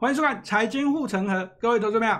欢迎收看《财经护城河》，各位投资们，朋友，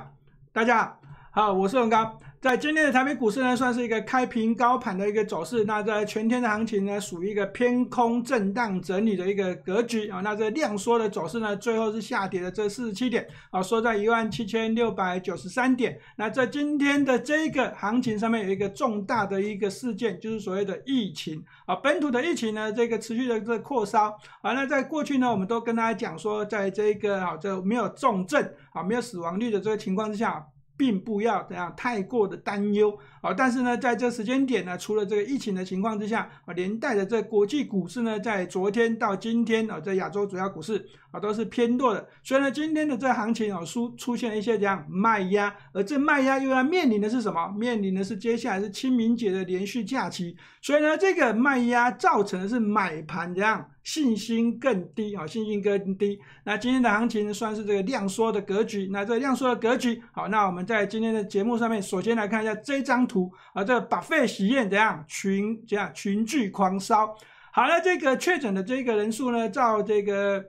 大家好，我是文刚。在今天的台北股市呢，算是一个开平高盘的一个走势。那在全天的行情呢，属于一个偏空震荡整理的一个格局啊。那在量缩的走势呢，最后是下跌的这四十七点啊，缩在一万七千六百九十三点。那在今天的这个行情上面，有一个重大的一个事件，就是所谓的疫情啊，本土的疫情呢，这个持续的在扩烧啊。那在过去呢，我们都跟大家讲说，在这个啊，这没有重症啊，没有死亡率的这个情况之下。并不要这样太过的担忧啊！但是呢，在这时间点呢，除了这个疫情的情况之下啊，连带着这国际股市呢，在昨天到今天啊，在亚洲主要股市。啊，都是偏弱的，所以呢，今天的这行情有出出现一些这样卖压，而这卖压又要面临的是什么？面临的是接下来是清明节的连续假期，所以呢，这个卖压造成的是买盘这样信心更低啊，信心更低。那今天的行情算是这个量缩的格局，那这量缩的格局，好，那我们在今天的节目上面，首先来看一下这张图啊，这百费喜宴怎样群怎样群聚狂烧？好了，这个确诊的这个人数呢，照这个。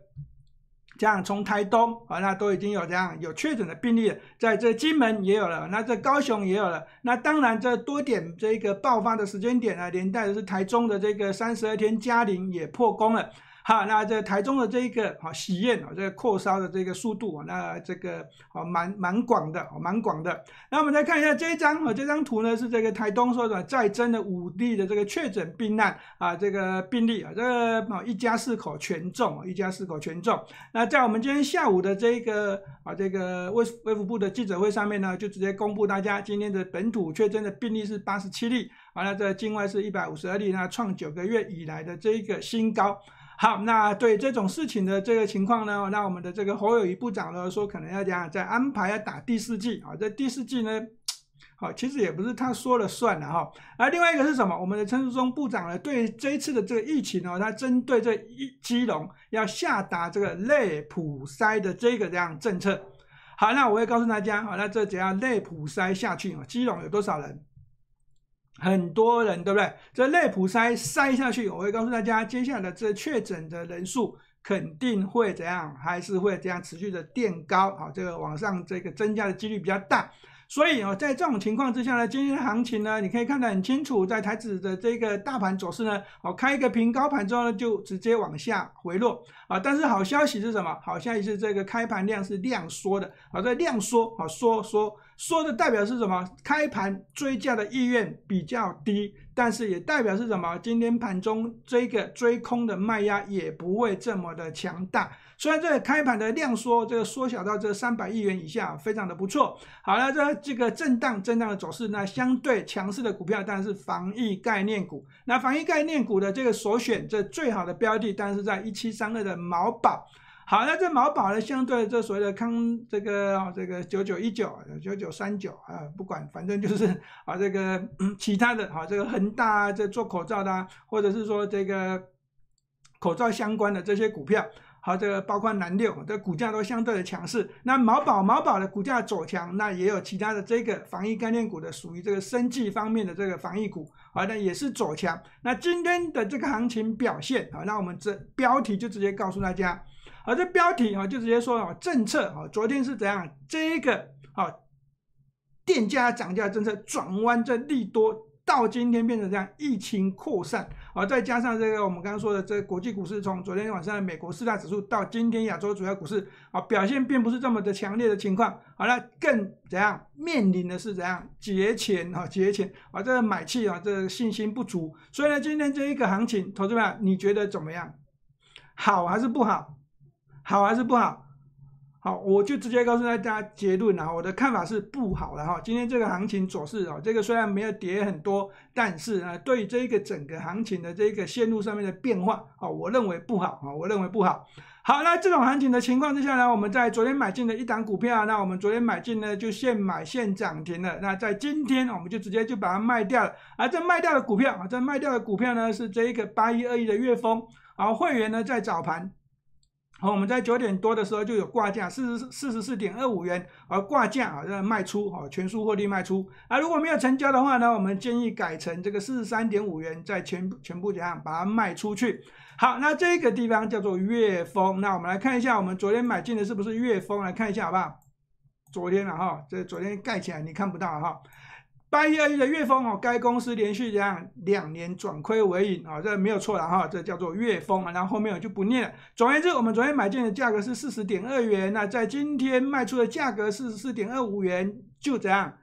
这样从台东啊，那都已经有这样有确诊的病例，了，在这金门也有了，那这高雄也有了，那当然这多点这个爆发的时间点啊，连带的是台中的这个三十二天嘉陵也破功了。好，那这台中的这一个好喜宴哦，这个扩烧的这个速度啊，那这个哦蛮蛮广的，哦蛮广的。那我们再看一下这一张哦，这张图呢是这个台东说的再增的五例的这个确诊病例啊，这个病例啊，这哦一家四口全中，一家四口全中。那在我们今天下午的这个啊这个卫卫福部的记者会上面呢，就直接公布大家今天的本土确诊的病例是八十七例，完了在境外是一百五十二例，那创九个月以来的这一个新高。好，那对这种事情的这个情况呢，那我们的这个侯友谊部长呢说，可能要讲在安排要打第四季啊。这第四季呢，好，其实也不是他说了算的哈。而另外一个是什么？我们的陈世忠部长呢，对这一次的这个疫情呢，他针对这一基隆要下达这个类普筛的这个这样政策。好，那我会告诉大家，好，那这只要类普筛下去啊，基隆有多少人？很多人对不对？这内普筛筛下去，我会告诉大家，接下来的这确诊的人数肯定会怎样，还是会这样持续的垫高，好，这个往上这个增加的几率比较大。所以啊，在这种情况之下呢，今天的行情呢，你可以看得很清楚，在台指的这个大盘走势呢，好开一个平高盘之后呢，就直接往下回落啊。但是好消息是什么？好消息是这个开盘量是量缩的，好在量缩啊缩缩。说的代表是什么？开盘追价的意愿比较低，但是也代表是什么？今天盘中追个追空的卖压也不会这么的强大。虽然这开盘的量缩，这个缩小到这三百亿元以下，非常的不错。好了，这这个震荡震荡的走势，那相对强势的股票当然是防疫概念股。那防疫概念股的这个所选，这最好的标的当然是在一七三二的毛宝。好，那这毛宝呢？相对这所谓的康这个这个九九一九、九九三九啊，不管反正就是啊，这个其他的啊，这个恒大啊，这做口罩的，啊，或者是说这个口罩相关的这些股票，好，这个包括南六这股价都相对的强势。那毛宝毛宝的股价走强，那也有其他的这个防疫概念股的，属于这个生技方面的这个防疫股，好，那也是走强。那今天的这个行情表现，好，那我们这标题就直接告诉大家。而这标题啊，就直接说啊，政策啊，昨天是怎样？这个啊，电价涨价政策转弯这利多，到今天变成这样，疫情扩散啊，再加上这个我们刚刚说的这国际股市，从昨天晚上的美国四大指数到今天亚洲主要股市啊，表现并不是这么的强烈的情况。好了，更怎样面临的是怎样节前啊节前啊，这个买气啊，这个信心不足。所以呢，今天这一个行情，同志们，你觉得怎么样？好还是不好？好还是不好？好，我就直接告诉大家结论哈，我的看法是不好了哈。今天这个行情走势啊，这个虽然没有跌很多，但是呢，对这个整个行情的这个线路上面的变化啊，我认为不好啊，我认为不好。好，那这种行情的情况之下呢，我们在昨天买进的一档股票那我们昨天买进呢就现买现涨停了。那在今天，我们就直接就把它卖掉了。而这卖掉的股票啊，这卖掉的股票呢是这一个八一二一的月峰，而会员呢在早盘。好，我们在九点多的时候就有挂价四十四十四点二五元，而挂价啊在卖出，哈，全数获利卖出。啊，如果没有成交的话呢，我们建议改成这个四十三点五元，再全全部怎样把它卖出去。好，那这个地方叫做月峰，那我们来看一下，我们昨天买进的是不是月峰？来看一下，好不好？昨天了哈，这昨天盖起来你看不到哈。八月二日的月峰哦，该公司连续这样两年转亏为盈啊，这没有错了哈，这叫做月峰。然后后面我就不念了。总而言之，我们昨天买进的价格是四十点二元，那在今天卖出的价格是四十四点二五元，就这样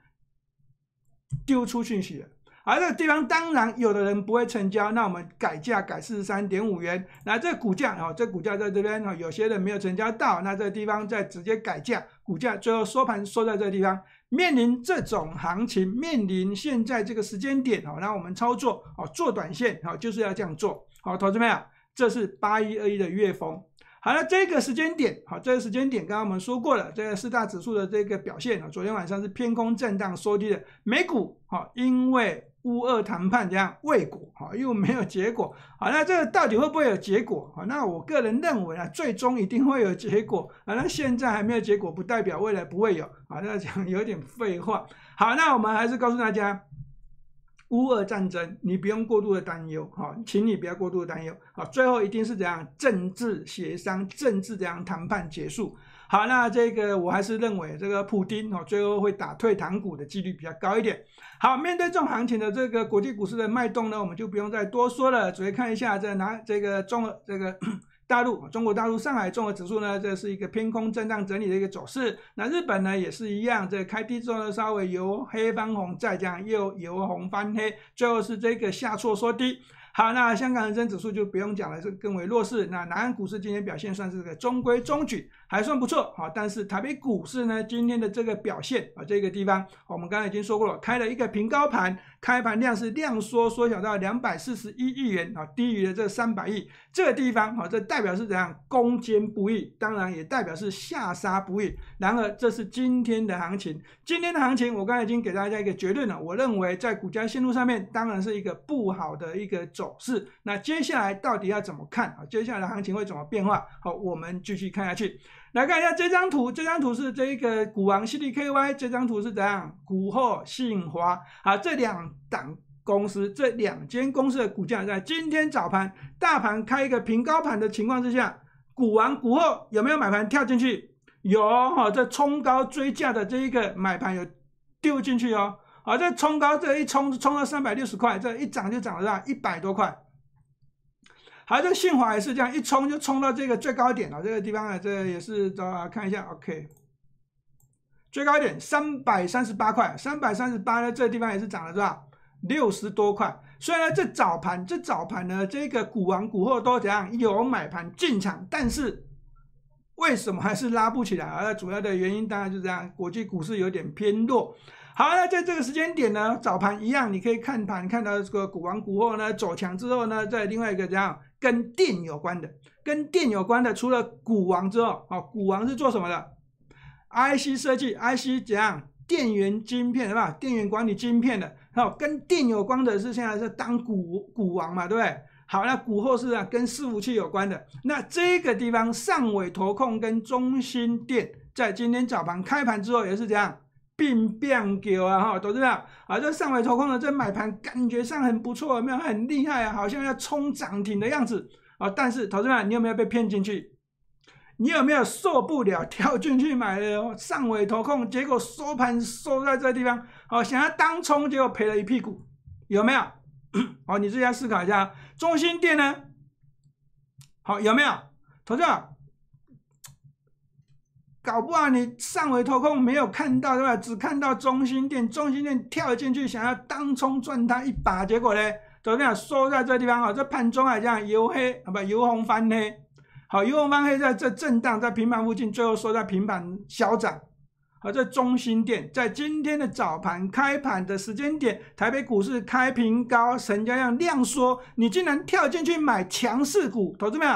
丢出讯息。而这个地方当然有的人不会成交，那我们改价改四十三点五元。那这股价哦，这股价在这边哦，有些人没有成交到，那这个地方再直接改价，股价最后收盘收在这个地方。面临这种行情，面临现在这个时间点，好，那我们操作，好做短线，好就是要这样做。好，投资者们，这是八一二一的月峰。好了，这个时间点，好这个时间点，刚刚我们说过了，这个四大指数的这个表现啊，昨天晚上是偏空震荡收低的，美股，好，因为。乌俄谈判怎样未果，哈，又没有结果。好那这个到底会不会有结果？好，那我个人认为啊，最终一定会有结果。啊，那现在还没有结果，不代表未来不会有。啊，那讲有点废话。好，那我们还是告诉大家，乌俄战争你不用过度的担忧，哈，请你不要过度的担忧。啊。最后一定是怎样，政治协商、政治怎样谈判结束。好，那这个我还是认为这个普丁哦，最后会打退堂鼓的几率比较高一点。好，面对这种行情的这个国际股市的脉动呢，我们就不用再多说了，主要看一下这南这个中这个 大陆中国大陆上海综合指数呢，这是一个偏空震荡整理的一个走势。那日本呢也是一样，这开低之后呢，稍微由黑翻红，再样又由红翻黑，最后是这个下挫缩低。好，那香港恒生指数就不用讲了，是更为弱势。那南岸股市今天表现算是个中规中矩。还算不错啊，但是台北股市呢今天的这个表现啊，这个地方我们刚才已经说过了，开了一个平高盘，开盘量是量缩缩小到两百四十一亿元啊，低于了这三百亿，这个地方啊，这代表是怎样攻坚不易，当然也代表是下杀不易。然而这是今天的行情，今天的行情我刚才已经给大家一个结论了，我认为在股价线路上面当然是一个不好的一个走势。那接下来到底要怎么看啊？接下来的行情会怎么变化？好，我们继续看下去。来看一下这张图，这张图是这一个股王 C D K Y，这张图是怎样？股后信华，啊，这两档公司，这两间公司的股价在今天早盘，大盘开一个平高盘的情况之下，股王、股后有没有买盘跳进去？有，哈，在冲高追价的这一个买盘有丢进去哦，好，在冲高这一冲冲到三百六十块，这一涨就涨了是一百多块。好，这个信华也是这样，一冲就冲到这个最高点了。这个地方啊，这也是大家看一下，OK，最高点三百三十八块，三百三十八呢，这地方也是涨了是吧？六十多块。虽然这早盘，这早盘呢，这个股王股后都这样有买盘进场，但是为什么还是拉不起来啊？主要的原因当然就是这样，国际股市有点偏弱。好，那在这个时间点呢，早盘一样，你可以看盘看到这个股王股后呢走强之后呢，在另外一个这样。跟电有关的，跟电有关的，除了股王之后，哦，股王是做什么的？IC 设计，IC 怎样？电源晶片，对吧？电源管理晶片的，哦，跟电有关的是现在是当股股王嘛，对不对？好，那股后是啊，跟伺服器有关的。那这个地方上尾投控跟中心电，在今天早盘开盘之后也是这样。病变狗啊，哈，同志们啊，这上尾投控的这买盘感觉上很不错，有没有很厉害啊？好像要冲涨停的样子啊！但是投志们，你有没有被骗进去？你有没有受不了跳进去买了上尾投控，结果收盘收在这地方，好想要当冲，结果赔了一屁股，有没有？好，你自己思考一下，中心店呢？好，有没有，投资们？搞不好你上回抽空没有看到对吧？只看到中心店，中心店跳进去想要当冲赚它一把，结果呢，昨天没有在这地方啊，这盘中啊这样由黑啊不由红翻黑，好由红翻黑在这震荡在平盘附近，最后收在平盘小涨，好在中心店在今天的早盘开盘的时间点，台北股市开平高，成交量量缩，你竟然跳进去买强势股，投资没有？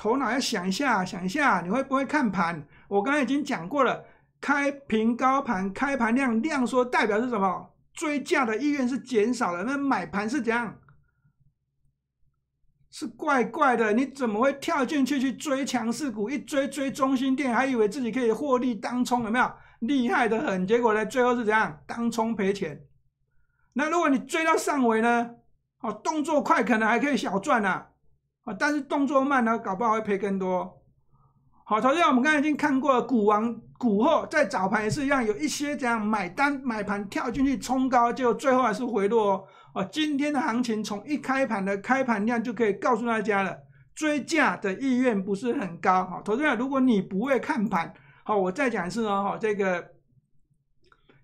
头脑要想一下，想一下，你会不会看盘？我刚才已经讲过了，开平高盘，开盘量量缩代表是什么？追价的意愿是减少了。那买盘是怎样？是怪怪的。你怎么会跳进去去追强势股？一追追中心店，还以为自己可以获利当冲，有没有？厉害的很。结果呢，最后是怎样？当冲赔钱。那如果你追到上尾呢？哦，动作快，可能还可以小赚啊。啊，但是动作慢呢，搞不好会赔更多。好，同资我们刚才已经看过，了，股王、股后在早盘也是一样，有一些这样买单买盘跳进去冲高，就最后还是回落哦。今天的行情从一开盘的开盘量就可以告诉大家了，追价的意愿不是很高。好，同资如果你不会看盘，好，我再讲一次哦，这个。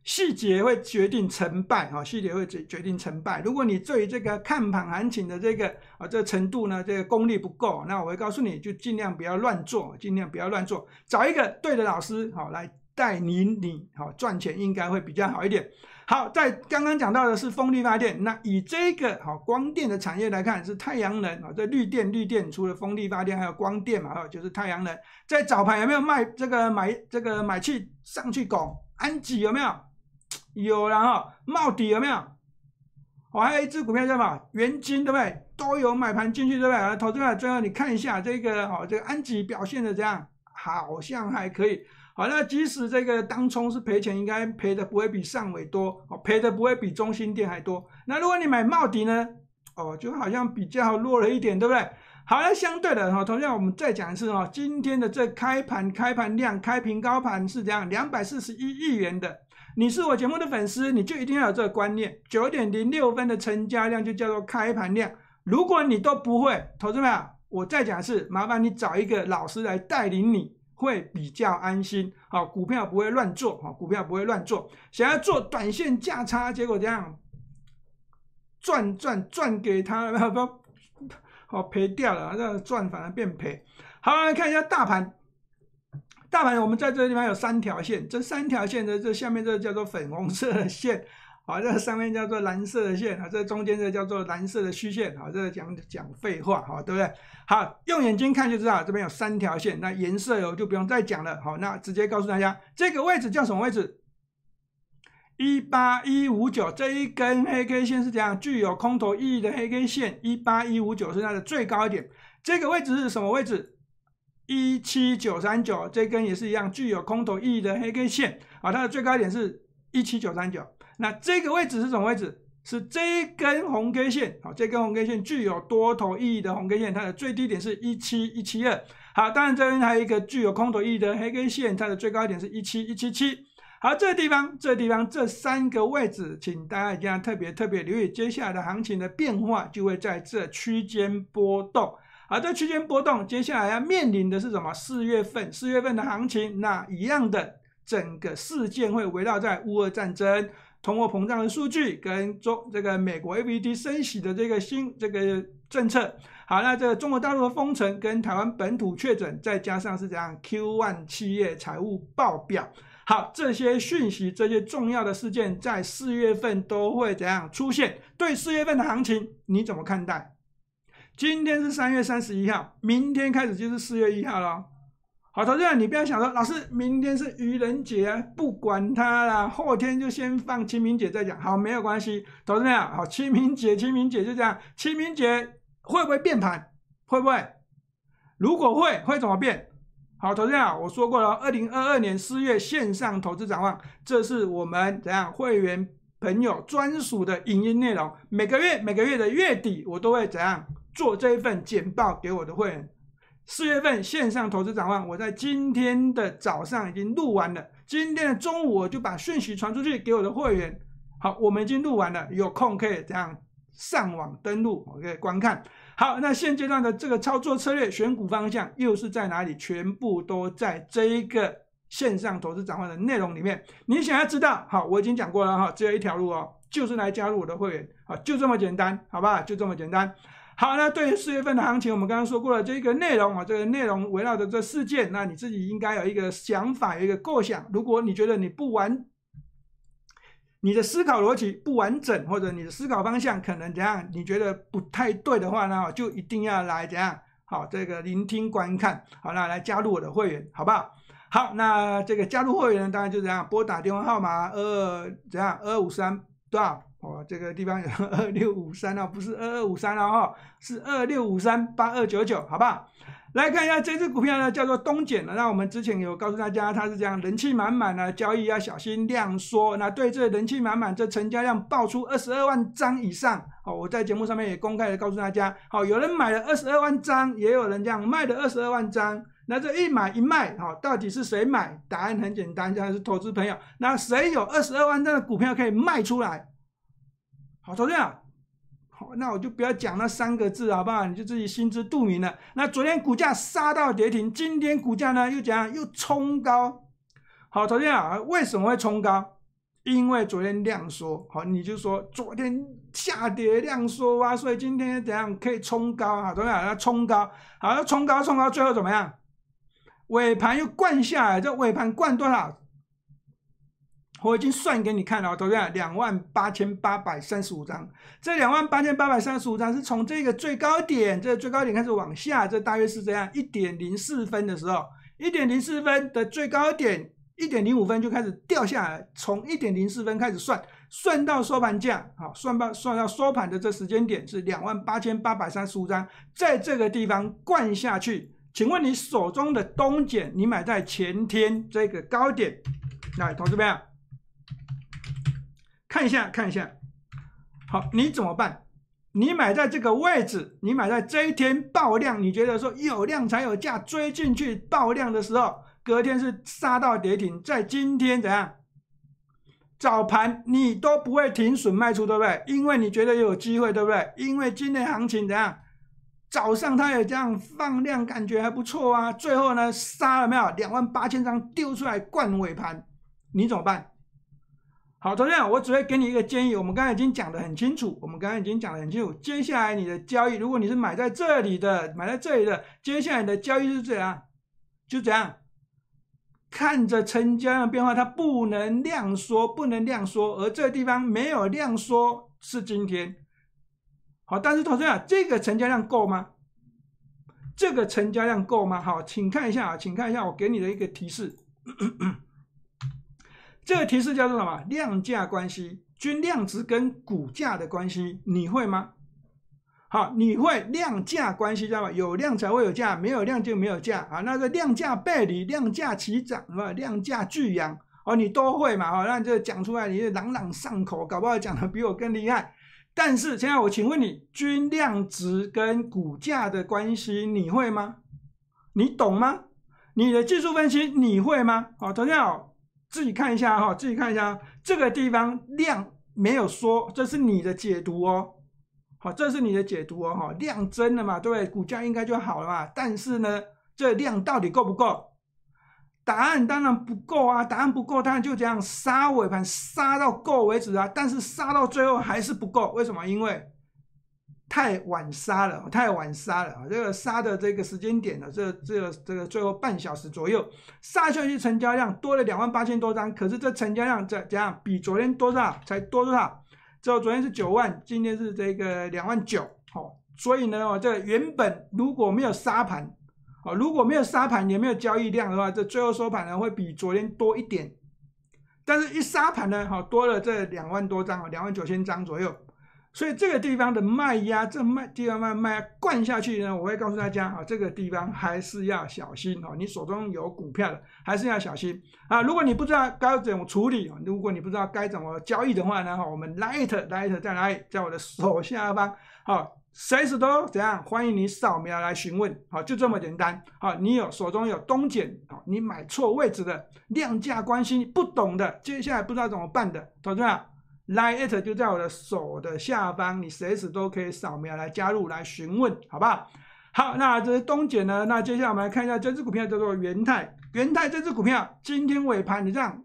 细节会决定成败啊！细节会决决定成败。如果你对于这个看盘行情的这个啊这个程度呢，这个功力不够，那我会告诉你就尽量不要乱做，尽量不要乱做，找一个对的老师好来带你你好赚钱，应该会比较好一点。好，在刚刚讲到的是风力发电，那以这个好光电的产业来看是太阳能啊，这绿电绿电除了风力发电还有光电嘛有就是太阳能。在早盘有没有卖这个买这个买气上去拱安吉有没有？有然后，冒底有没有？我还有一只股票叫什么？元金对不对？都有买盘进去对不对？啊，投资者最后你看一下这个哦，这个安吉表现的这样好像还可以。好，那即使这个当冲是赔钱，应该赔的不会比上尾多，哦，赔的不会比中心店还多。那如果你买冒底呢？哦，就好像比较弱了一点，对不对？好了，相对的哦，同样我们再讲一次哦，今天的这开盘开盘量开平高盘是这样，两百四十一亿元的。你是我节目的粉丝，你就一定要有这个观念。九点零六分的成交量就叫做开盘量。如果你都不会，投资们，我再讲次，麻烦你找一个老师来带领，你会比较安心。好，股票不会乱做，好，股票不会乱做。想要做短线价差，结果这样赚赚赚给他，不 要好赔掉了，那个赚反而变赔。好，看一下大盘。大盘，我们在这地方有三条线，这三条线的这下面这叫做粉红色的线，好，这上面叫做蓝色的线啊，这中间这叫做蓝色的虚线，好，这个讲讲废话，好，对不对？好，用眼睛看就知道，这边有三条线，那颜色我就不用再讲了，好，那直接告诉大家，这个位置叫什么位置？一八一五九这一根黑 K 线是怎样具有空头意义的黑 K 线？一八一五九是它的最高点，这个位置是什么位置？一七九三九这根也是一样具有空头意义的黑根线啊，它的最高点是一七九三九。那这个位置是什么位置？是这一根红 K 线啊，这根红 K 线具有多头意义的红 K 线，它的最低点是一七一七二。好，当然这边还有一个具有空头意义的黑根线，它的最高点是一七一七七。好，这个地方、这个地方、这三个位置，请大家一定要特别特别留意，接下来的行情的变化就会在这区间波动。好，这区间波动，接下来要面临的是什么？四月份，四月份的行情，那一样的，整个事件会围绕在乌俄战争、通货膨胀的数据，跟中这个美国 FED 升息的这个新这个政策。好，那这中国大陆的封城跟台湾本土确诊，再加上是怎样 Q1 企业财务报表？好，这些讯息，这些重要的事件，在四月份都会怎样出现？对四月份的行情，你怎么看待？今天是三月三十一号，明天开始就是四月一号了。好，投资人，你不要想说，老师，明天是愚人节，不管他啦，后天就先放清明节再讲，好，没有关系。投资人，好，清明节，清明节就这样。清明节会不会变盘？会不会？如果会，会怎么变？好，投资人，我说过了，二零二二年四月线上投资展望，这是我们怎样会员朋友专属的影音内容。每个月，每个月的月底，我都会怎样？做这一份简报给我的会员，四月份线上投资展望，我在今天的早上已经录完了。今天的中午我就把讯息传出去给我的会员。好，我们已经录完了，有空可以这样上网登录，我可以观看。好，那现阶段的这个操作策略、选股方向又是在哪里？全部都在这一个线上投资展望的内容里面。你想要知道，好，我已经讲过了哈，只有一条路哦，就是来加入我的会员。好，就这么简单，好不好？就这么简单。好，那对于四月份的行情，我们刚刚说过了这个内容啊，这个内容围绕着这个事件，那你自己应该有一个想法，有一个构想。如果你觉得你不完，你的思考逻辑不完整，或者你的思考方向可能怎样，你觉得不太对的话呢，就一定要来怎样？好，这个聆听观看，好，那来加入我的会员，好不好？好，那这个加入会员，当然就这样，拨打电话号码二怎样二五三多少。哦，这个地方有二六五三哦，不是二二五三了哈，是二六五三八二九九，好不好？来看一下这只股票呢，叫做东碱那我们之前有告诉大家，它是这样人气满满的交易要小心量缩。那对这人气满满，这成交量爆出二十二万张以上。哦，我在节目上面也公开的告诉大家，好，有人买了二十二万张，也有人这样卖了二十二万张。那这一买一卖，好，到底是谁买？答案很简单，就然是投资朋友。那谁有二十二万张的股票可以卖出来？好，昨天啊，好，那我就不要讲那三个字，好不好？你就自己心知肚明了。那昨天股价杀到跌停，今天股价呢又怎样？又冲高。好，昨天啊，为什么会冲高？因为昨天量缩，好，你就说昨天下跌量缩啊，所以今天怎样可以冲高？啊？昨天要冲高，好，要冲高冲高，最后怎么样？尾盘又灌下来，这尾盘灌多少？我已经算给你看了，投学们，两万八千八百三十五张。这两万八千八百三十五张是从这个最高点，这最高点开始往下，这大约是这样，一点零四分的时候，一点零四分的最高点，一点零五分就开始掉下来，从一点零四分开始算，算到收盘价，好，算到算到收盘的这时间点是两万八千八百三十五张，在这个地方灌下去。请问你手中的东碱，你买在前天这个高点，来，同志们。看一下，看一下，好，你怎么办？你买在这个位置，你买在这一天爆量，你觉得说有量才有价，追进去爆量的时候，隔天是杀到跌停，在今天怎样？早盘你都不会停损卖出，对不对？因为你觉得有机会，对不对？因为今天行情怎样？早上它有这样放量，感觉还不错啊。最后呢，杀了没有？两万八千张丢出来灌尾盘，你怎么办？好，同学我只会给你一个建议。我们刚才已经讲的很清楚，我们刚才已经讲的很清楚。接下来你的交易，如果你是买在这里的，买在这里的，接下来的交易是这样，就这样，看着成交量变化，它不能量缩，不能量缩。而这个地方没有量缩是今天。好，但是同学啊，这个成交量够吗？这个成交量够吗？好，请看一下，请看一下我给你的一个提示。这个提示叫做什么？量价关系，均量值跟股价的关系，你会吗？好，你会量价关系知道吗？有量才会有价，没有量就没有价啊。那个量价背离、量价齐涨是吧？量价巨阳哦，你都会嘛？哦，那就讲出来，你就朗朗上口，搞不好讲的比我更厉害。但是现在我请问你，均量值跟股价的关系你会吗？你懂吗？你的技术分析你会吗？好，同学。自己看一下哈，自己看一下这个地方量没有说，这是你的解读哦。好，这是你的解读哦。哈，量增了嘛，对，股价应该就好了嘛。但是呢，这量到底够不够？答案当然不够啊，答案不够，当然就这样杀尾盘，杀到够为止啊。但是杀到最后还是不够，为什么？因为。太晚杀了，太晚杀了啊！这个杀的这个时间点呢，这、这、个、这个最后半小时左右，杀出去成交量多了两万八千多张，可是这成交量在怎样比昨天多少？才多多少？只昨天是九万，今天是这个两万九，哦，所以呢，这原本如果没有杀盘，哦，如果没有杀盘也没有交易量的话，这最后收盘呢会比昨天多一点，但是一杀盘呢，好多了这两万多张啊，两万九千张左右。所以这个地方的卖压，这卖地方卖卖灌下去呢，我会告诉大家啊，这个地方还是要小心啊。你手中有股票的，还是要小心啊。如果你不知道该怎么处理，如果你不知道该怎么交易的话呢，我们 Light Light 在哪里？在我的手下方好，随时都怎样，欢迎你扫描来询问好，就这么简单好，你有手中有东减好，你买错位置的量价关系不懂的，接下来不知道怎么办的，懂志们。Line a t 就在我的手的下方，你随时都可以扫描来加入来询问，好不好，好，那这是东简呢？那接下来我们来看一下这只股票叫做元泰。元泰这只股票今天尾盘，你这样，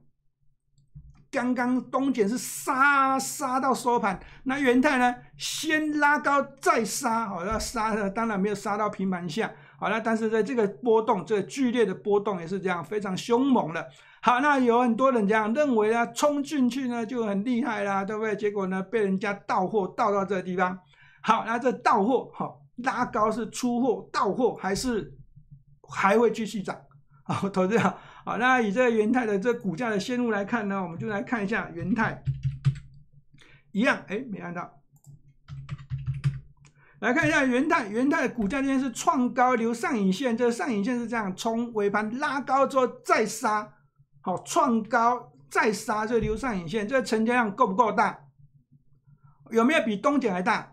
刚刚东简是杀杀到收盘，那元泰呢，先拉高再杀，好，要杀的当然没有杀到平盘下，好了，但是在这个波动，这剧烈的波动也是这样，非常凶猛的。好，那有很多人这样认为啊，冲进去呢就很厉害啦，对不对？结果呢被人家到货到到这个地方。好，那这到货好拉高是出货到货还是还会继续涨？好，投资好。好，那以这个元泰的这股价的线路来看呢，我们就来看一下元泰。一样，哎，没看到。来看一下元泰，元泰的股价今天是创高留上影线，这个上影线是这样，冲尾盘拉高之后再杀。好，创高再杀，这留上影线，这成交量够不够大？有没有比东底还大？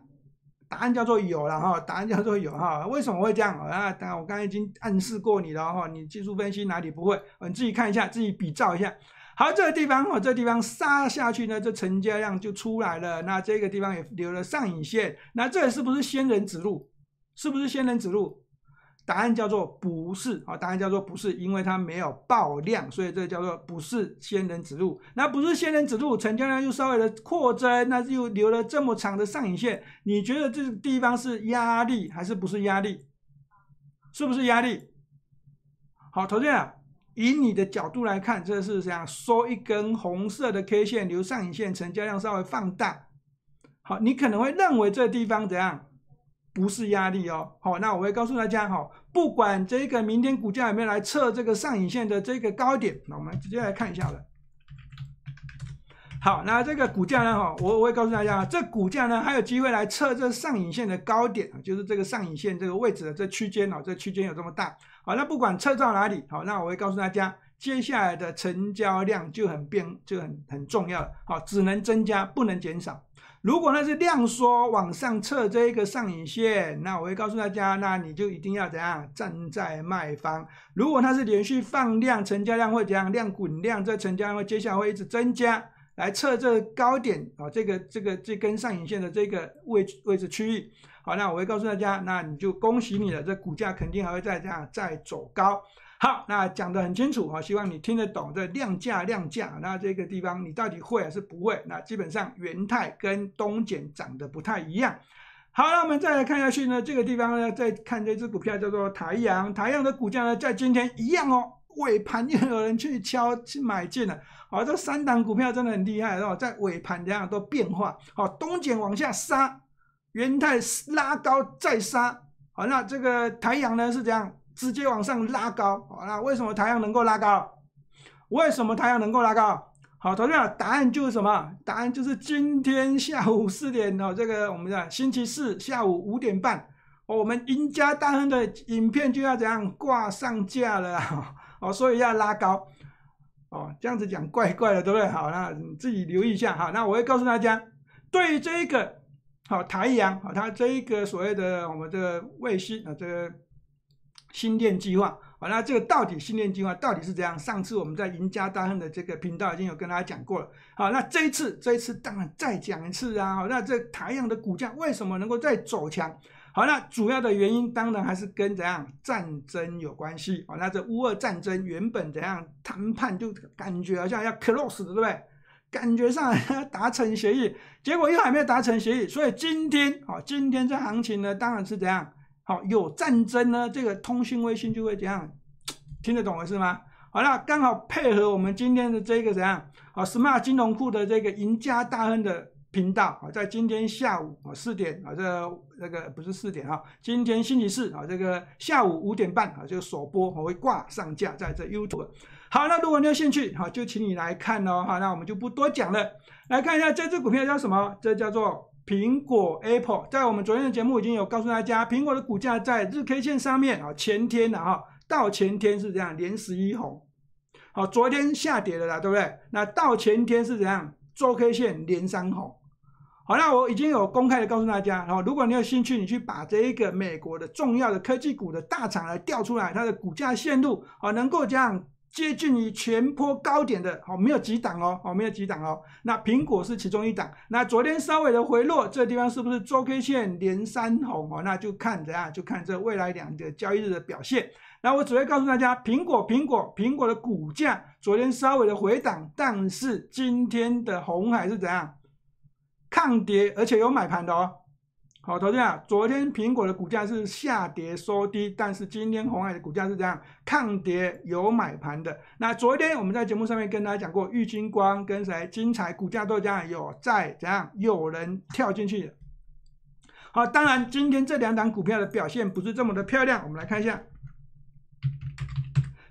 答案叫做有了哈，答案叫做有哈。为什么我会这样？啊，当然我刚才已经暗示过你了哈，你技术分析哪里不会？你自己看一下，自己比照一下。好，这个地方哦，这地方杀下去呢，这成交量就出来了。那这个地方也留了上影线，那这是不是仙人指路？是不是仙人指路？答案叫做不是，啊，答案叫做不是，因为它没有爆量，所以这叫做不是仙人指路。那不是仙人指路，成交量又稍微的扩增，那又留了这么长的上影线。你觉得这个地方是压力还是不是压力？是不是压力？好，投资人，以你的角度来看，这是怎样收一根红色的 K 线，留上影线，成交量稍微放大。好，你可能会认为这个地方怎样？不是压力哦，好，那我会告诉大家哈，不管这个明天股价有没有来测这个上影线的这个高点，那我们直接来看一下了。好，那这个股价呢，哈，我我会告诉大家，这股价呢还有机会来测这上影线的高点就是这个上影线这个位置的这区间啊，这区间有这么大。好，那不管测到哪里，好，那我会告诉大家，接下来的成交量就很变就很很重要了，好，只能增加不能减少。如果那是量缩往上测这一个上影线，那我会告诉大家，那你就一定要怎样站在卖方。如果它是连续放量，成交量会怎样量滚量，这成交量接下来会一直增加来测这高点啊，这个这个这根上影线的这个位位置区域。好，那我会告诉大家，那你就恭喜你了，这股价肯定还会再这样再走高。好，那讲得很清楚哦，希望你听得懂这量价量价。那这个地方你到底会还是不会？那基本上元泰跟东简长得不太一样。好，那我们再来看下去呢，这个地方呢再看这只股票叫做台阳，台阳的股价呢在今天一样哦，尾盘又有人去敲去买进了。好，这三档股票真的很厉害哦，在尾盘这样都变化。好，东碱往下杀，元泰拉高再杀。好，那这个台阳呢是这样。直接往上拉高，好，那为什么太阳能够拉高？为什么太阳能够拉高？好，同学们，答案就是什么？答案就是今天下午四点哦，这个我们的星期四下午五点半，我们赢家大亨的影片就要怎样挂上架了，好，所以要拉高，哦，这样子讲怪怪的，对不对？好，那你自己留意一下，好，那我会告诉大家，对于这一个好太阳，好，它这一个所谓的我们的卫星啊，这个。新电计划，好，那这个到底新电计划到底是怎样？上次我们在赢家大亨的这个频道已经有跟大家讲过了，好，那这一次这一次当然再讲一次啊。那这台积的股价为什么能够再走强？好，那主要的原因当然还是跟怎样战争有关系。好，那这乌俄战争原本怎样谈判就感觉好像要 close 的，对不对？感觉上 达成协议，结果又还没有达成协议，所以今天好，今天这行情呢，当然是怎样？好，有战争呢，这个通讯卫星就会怎样？听得懂是吗？好了，刚好配合我们今天的这个怎样？啊，smart 金融库的这个赢家大亨的频道啊，在今天下午啊四点啊这这个不是四点哈，今天星期四啊这个下午五点半啊就首播我会挂上架在这 YouTube。好，那如果你有兴趣哈，就请你来看喽哈，那我们就不多讲了，来看一下这只股票叫什么？这叫做。苹果 Apple 在我们昨天的节目已经有告诉大家，苹果的股价在日 K 线上面啊，前天的哈，到前天是这样连十一红，好，昨天下跌的啦，对不对？那到前天是怎样周 K 线连三红，好，那我已经有公开的告诉大家，然后如果你有兴趣，你去把这一个美国的重要的科技股的大厂来调出来，它的股价线路啊，能够这样。接近于全坡高点的哦，没有几档哦，哦，没有几档哦。那苹果是其中一档。那昨天稍微的回落，这地方是不是周 K 线连三红哦？那就看怎样，就看这未来两个交易日的表现。那我只会告诉大家，苹果，苹果，苹果的股价昨天稍微的回档，但是今天的红海是怎样抗跌，而且有买盘的哦。好，投资啊，昨天苹果的股价是下跌收低，但是今天红海的股价是这样抗跌有买盘的。那昨天我们在节目上面跟大家讲过，玉金光跟谁，金彩股价都这样有在怎样有人跳进去。好，当然今天这两档股票的表现不是这么的漂亮，我们来看一下。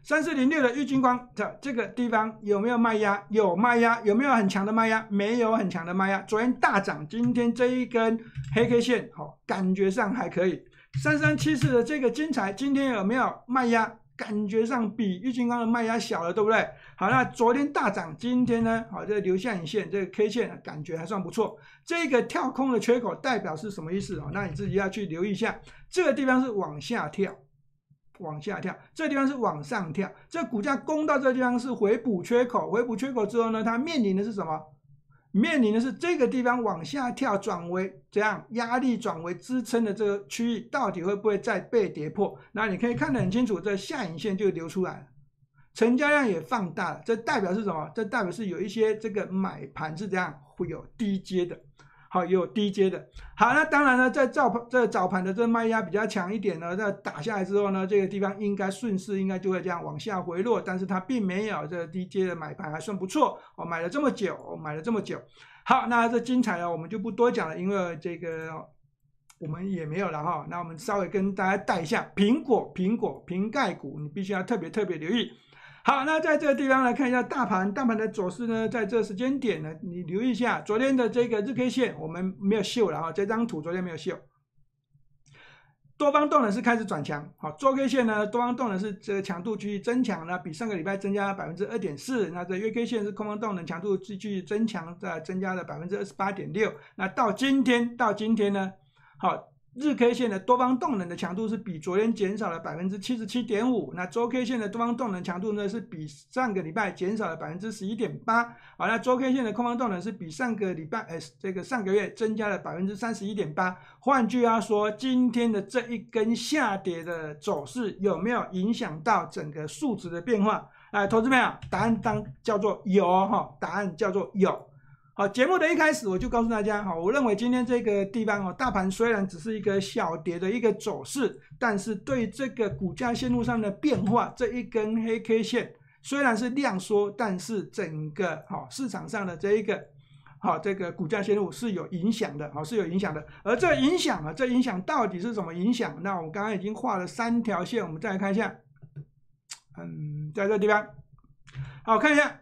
三四零六的郁金光，这这个地方有没有卖压？有卖压？有没有很强的卖压？没有很强的卖压。昨天大涨，今天这一根黑 K 线，好，感觉上还可以。三三七四的这个金彩，今天有没有卖压？感觉上比郁金光的卖压小了，对不对？好，那昨天大涨，今天呢？好，这留下影线，这个 K 线感觉还算不错。这个跳空的缺口代表是什么意思啊？那你自己要去留意一下。这个地方是往下跳。往下跳，这地方是往上跳，这股价攻到这地方是回补缺口，回补缺口之后呢，它面临的是什么？面临的是这个地方往下跳，转为这样压力转为支撑的这个区域，到底会不会再被跌破？那你可以看得很清楚，这下影线就流出来了，成交量也放大了，这代表是什么？这代表是有一些这个买盘是这样会有低接的。好，有低阶的。好，那当然呢，在早盘在早盘的这卖压比较强一点呢，在打下来之后呢，这个地方应该顺势应该就会这样往下回落。但是它并没有这低阶的买盘还算不错，我买了这么久，买了这么久。好，那这精彩啊，我们就不多讲了，因为这个我们也没有了哈。那我们稍微跟大家带一下，苹果苹果瓶盖股，你必须要特别特别留意。好，那在这个地方来看一下大盘，大盘的走势呢，在这时间点呢，你留意一下昨天的这个日 K 线，我们没有秀了哈，这张图昨天没有秀，多方动能是开始转强，好，周 K 线呢，多方动能是这强度继续增强了，比上个礼拜增加百分之二点四，那在月 K 线是空方动能强度继续增强，在增加了百分之二十八点六，那到今天到今天呢，好。日 K 线的多方动能的强度是比昨天减少了百分之七十七点五，那周 K 线的多方动能强度呢是比上个礼拜减少了百分之十一点八，好那周 K 线的空方动能是比上个礼拜，呃，这个上个月增加了百分之三十一点八。换句话说，今天的这一根下跌的走势有没有影响到整个数值的变化？哎，投资们啊，答案当叫做有哈，答案叫做有。好，节目的一开始我就告诉大家，哈，我认为今天这个地方，哦，大盘虽然只是一个小跌的一个走势，但是对这个股价线路上的变化，这一根黑 K 线虽然是量缩，但是整个，哈，市场上的这一个，好这个股价线路是有影响的，好，是有影响的。而这影响啊，这影响到底是什么影响？那我们刚刚已经画了三条线，我们再来看一下，嗯，在这地方，好，看一下，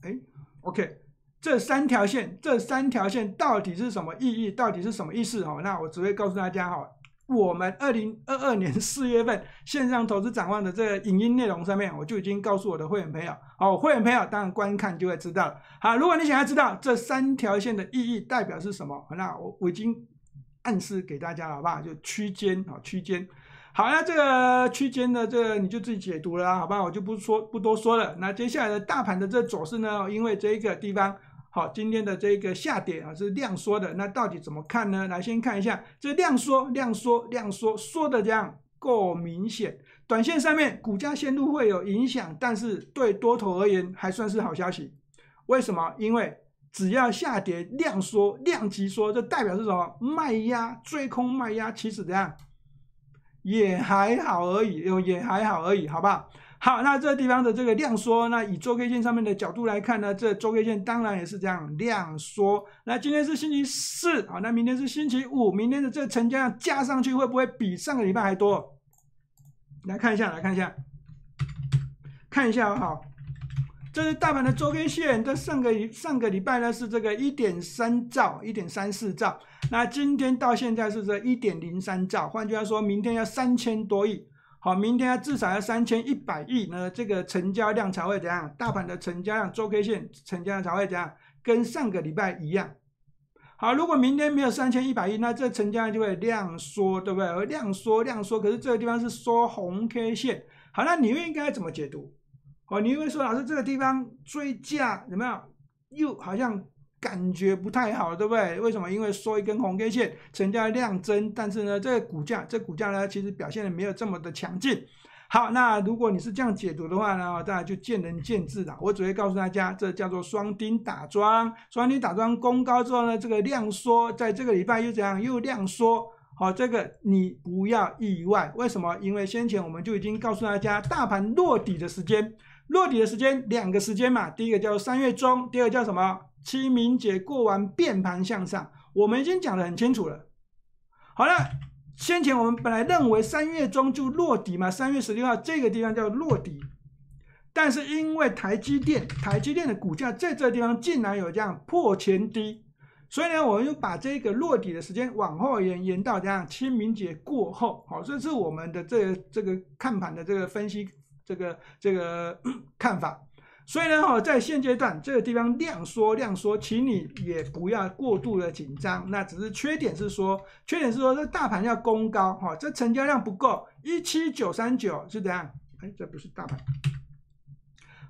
哎，OK。这三条线，这三条线到底是什么意义？到底是什么意思？哦，那我只会告诉大家哈，我们二零二二年四月份线上投资展望的这个影音内容上面，我就已经告诉我的会员朋友，好，会员朋友当然观看就会知道了。好，如果你想要知道这三条线的意义代表是什么，那我我已经暗示给大家了，好好？就区间，好区间，好，那这个区间的这个你就自己解读了，好吧？我就不说，不多说了。那接下来的大盘的这走势呢？因为这一个地方。好，今天的这个下跌啊是量缩的，那到底怎么看呢？来先看一下，这量缩量缩量缩缩的这样够明显，短线上面股价线路会有影响，但是对多头而言还算是好消息。为什么？因为只要下跌量缩量级缩，就代表是什么卖压追空卖压，其实怎样也还好而已，也还好而已，好不好？好，那这个地方的这个量缩，那以周 K 线上面的角度来看呢，这周 K 线当然也是这样量缩。那今天是星期四，好，那明天是星期五，明天的这成交量加上去会不会比上个礼拜还多？来看一下，来看一下，看一下哈，这是大盘的周 K 线，这上个上个礼拜呢是这个一点三兆、一点三四兆，那今天到现在是这一点零三兆，换句话说明天要三千多亿。好，明天至少要三千一百亿呢，这个成交量才会怎样？大盘的成交量周 K 线成交量才会怎样？跟上个礼拜一样。好，如果明天没有三千一百亿，那这成交量就会量缩，对不对？量缩量缩，可是这个地方是缩红 K 线。好，那你又应该怎么解读？哦，你会说老师，这个地方追加有没有？又好像。感觉不太好，对不对？为什么？因为缩一根红 K 线，成交量增，但是呢，这股价这股价呢，其实表现的没有这么的强劲。好，那如果你是这样解读的话呢，大家就见仁见智了。我只会告诉大家，这叫做双钉打桩，双钉打桩，攻高之后呢，这个量缩，在这个礼拜又怎样又量缩？好，这个你不要意外。为什么？因为先前我们就已经告诉大家，大盘落底的时间，落底的时间两个时间嘛，第一个叫三月中，第二叫什么？清明节过完变盘向上，我们已经讲的很清楚了。好了，先前我们本来认为三月中就落底嘛，三月十六号这个地方叫落底，但是因为台积电，台积电的股价在这地方竟然有这样破前低，所以呢，我们就把这个落底的时间往后延延到这样清明节过后。好，这是我们的这这个看盘的这个分析，这个这个看法。所以呢，哈，在现阶段这个地方量缩量缩，请你也不要过度的紧张。那只是缺点是说，缺点是说，这大盘要攻高，哈，这成交量不够，一七九三九是怎样。哎，这不是大盘。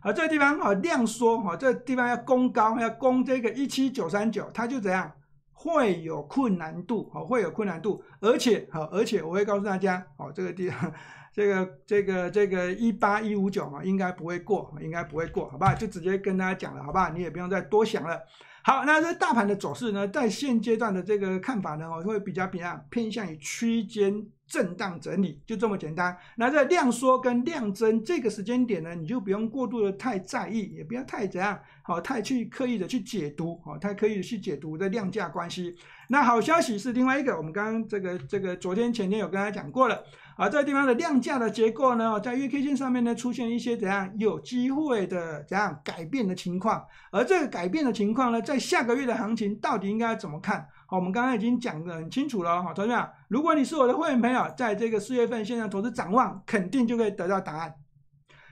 好，这个地方，哈，量缩，哈，这地方要攻高，要攻这个一七九三九，它就怎样会有困难度，哈，会有困难度。而且，哈，而且我会告诉大家，哦，这个地方。这个这个这个一八一五九嘛，应该不会过，应该不会过，好吧？就直接跟大家讲了，好吧？你也不用再多想了。好，那这大盘的走势呢，在现阶段的这个看法呢，我会比较偏较偏向于区间。震荡整理就这么简单。那在量缩跟量增这个时间点呢，你就不用过度的太在意，也不要太怎样，好，太去刻意的去解读，哦，太刻意的去解读的量价关系。那好消息是另外一个，我们刚刚这个这个昨天前天有跟大家讲过了，啊，这个地方的量价的结构呢，在月 K 线上面呢出现一些怎样有机会的怎样改变的情况，而这个改变的情况呢，在下个月的行情到底应该怎么看？好，我们刚刚已经讲的很清楚了，哈，同志们。如果你是我的会员朋友，在这个四月份线上投资展望，肯定就可以得到答案。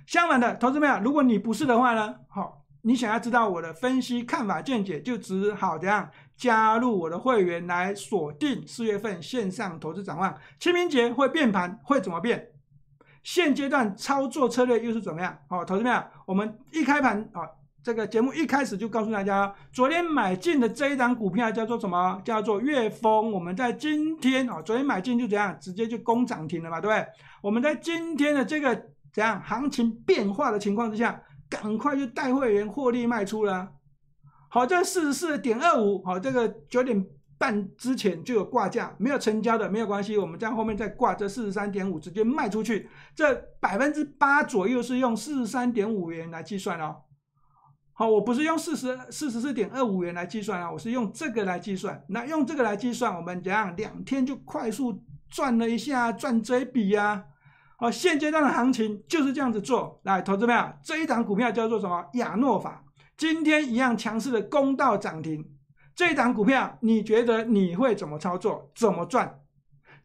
相反的，同志们，如果你不是的话呢，好，你想要知道我的分析、看法、见解，就只好这样加入我的会员来锁定四月份线上投资展望。清明节会变盘，会怎么变？现阶段操作策略又是怎么样？好，同志们，我们一开盘啊。这个节目一开始就告诉大家，昨天买进的这一张股票叫做什么？叫做月丰。我们在今天啊，昨天买进就怎样，直接就攻涨停了嘛，对不对？我们在今天的这个怎样行情变化的情况之下，赶快就带会员获利卖出了。好，这四十四点二五，好，这个九点半之前就有挂价，没有成交的没有关系，我们在后面再挂这四十三点五，直接卖出去，这百分之八左右是用四十三点五元来计算哦。哦，我不是用四十四十四点二五元来计算啊，我是用这个来计算。那用这个来计算，我们怎样两天就快速赚了一下赚这笔呀？哦，现阶段的行情就是这样子做。来，同志们，这一档股票叫做什么？亚诺法，今天一样强势的公道涨停。这一档股票，你觉得你会怎么操作？怎么赚？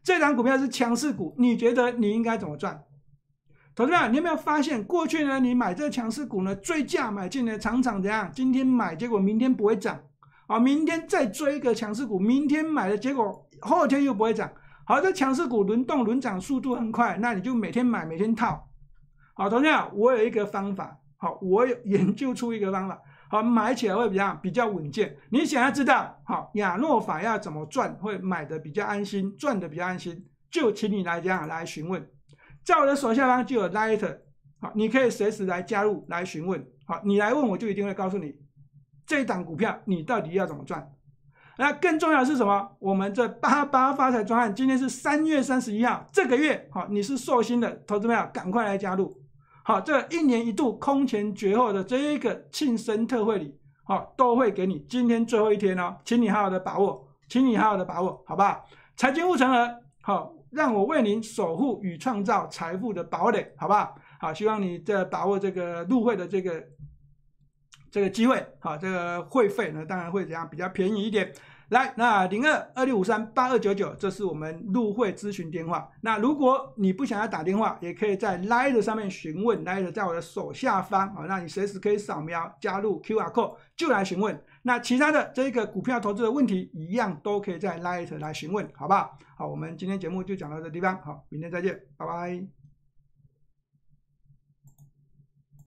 这档股票是强势股，你觉得你应该怎么赚？同志们，你有没有发现，过去呢，你买这个强势股呢，追价买进的常常怎样？今天买，结果明天不会涨，好，明天再追一个强势股，明天买的结果后天又不会涨，好，这强势股轮动轮涨速度很快，那你就每天买，每天套。好，同志我有一个方法，好，我有研究出一个方法，好，买起来会比较比较稳健。你想要知道，好，亚诺法要怎么赚，会买的比较安心，赚的比较安心，就请你来样来询问。在我的手下方就有 Light，好，你可以随时来加入来询问，好，你来问我就一定会告诉你这一档股票你到底要怎么赚。那更重要的是什么？我们这八八发财专案，今天是三月三十一号，这个月好，你是寿星的投资朋友，赶快来加入，好，这一年一度空前绝后的这一个庆生特惠礼，好，都会给你。今天最后一天哦，请你好好的把握，请你好好的把握，好吧？财经护城河，好。让我为您守护与创造财富的堡垒，好不好？好，希望你这把握这个入会的这个这个机会。好，这个会费呢，当然会怎样比较便宜一点。来，那零二二六五三八二九九，这是我们入会咨询电话。那如果你不想要打电话，也可以在 Lider 上面询问，Lider 在我的手下方。啊，那你随时可以扫描加入 QR code 就来询问。那其他的这个股票投资的问题，一样都可以在 light 来询问，好不好？好，我们今天节目就讲到这地方，好，明天再见，拜拜。